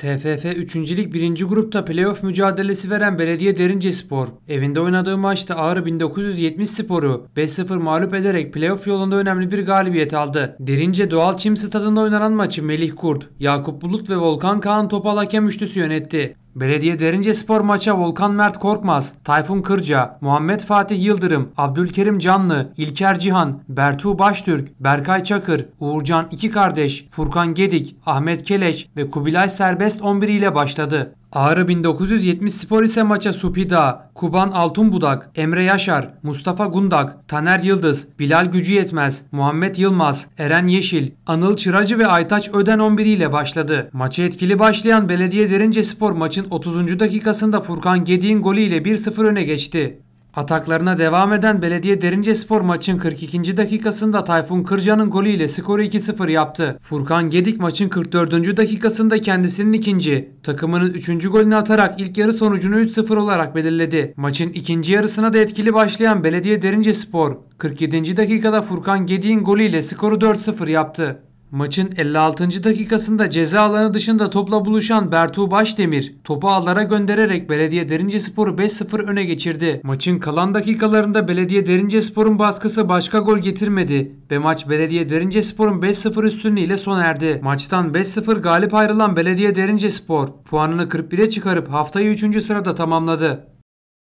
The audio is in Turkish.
TFF 3. Lig 1. grupta playoff mücadelesi veren Belediye Derince Spor, evinde oynadığı maçta Ağrı 1970 Spor'u 5-0 mağlup ederek playoff yolunda önemli bir galibiyet aldı. Derince Doğal Çim Stadı'nda oynanan maçı Melih Kurt, Yakup Bulut ve Volkan Kağan Topal hakem üçlüsü yönetti. Belediye Derince Spor maça Volkan Mert Korkmaz, Tayfun Kırca, Muhammed Fatih Yıldırım, Abdülkerim Canlı, İlker Cihan, Bertu Baştürk, Berkay Çakır, Uğurcan İki Kardeş, Furkan Gedik, Ahmet Keleş ve Kubilay Serbest 11 ile başladı. Ağrı 1970 Spor ise maça Supida, Kuban Altunbudak, Emre Yaşar, Mustafa Gundak, Taner Yıldız, Bilal Gücü Yetmez, Muhammed Yılmaz, Eren Yeşil, Anıl Çıracı ve Aytaç Öden 11 ile başladı. Maçı etkili başlayan Belediye Derince Spor maçın 30. dakikasında Furkan Gedi'nin golüyle 1-0 öne geçti. Ataklarına devam eden Belediye Derince Spor maçın 42. dakikasında Tayfun Kırca'nın golüyle skoru 2-0 yaptı. Furkan Gedik maçın 44. dakikasında kendisinin ikinci, takımının 3. golünü atarak ilk yarı sonucunu 3-0 olarak belirledi. Maçın ikinci yarısına da etkili başlayan Belediye Derince Spor 47. dakikada Furkan Gedik'in golüyle skoru 4-0 yaptı. Maçın 56. dakikasında ceza alanı dışında topla buluşan Bertu Başdemir topu ağlara göndererek Belediye Derince Spor'u 5-0 öne geçirdi. Maçın kalan dakikalarında Belediye Derince Spor'un baskısı başka gol getirmedi ve maç Belediye Derince Spor'un 5-0 üstünlüğüyle sona erdi. Maçtan 5-0 galip ayrılan Belediye Derince Spor puanını 41'e çıkarıp haftayı 3. sırada tamamladı.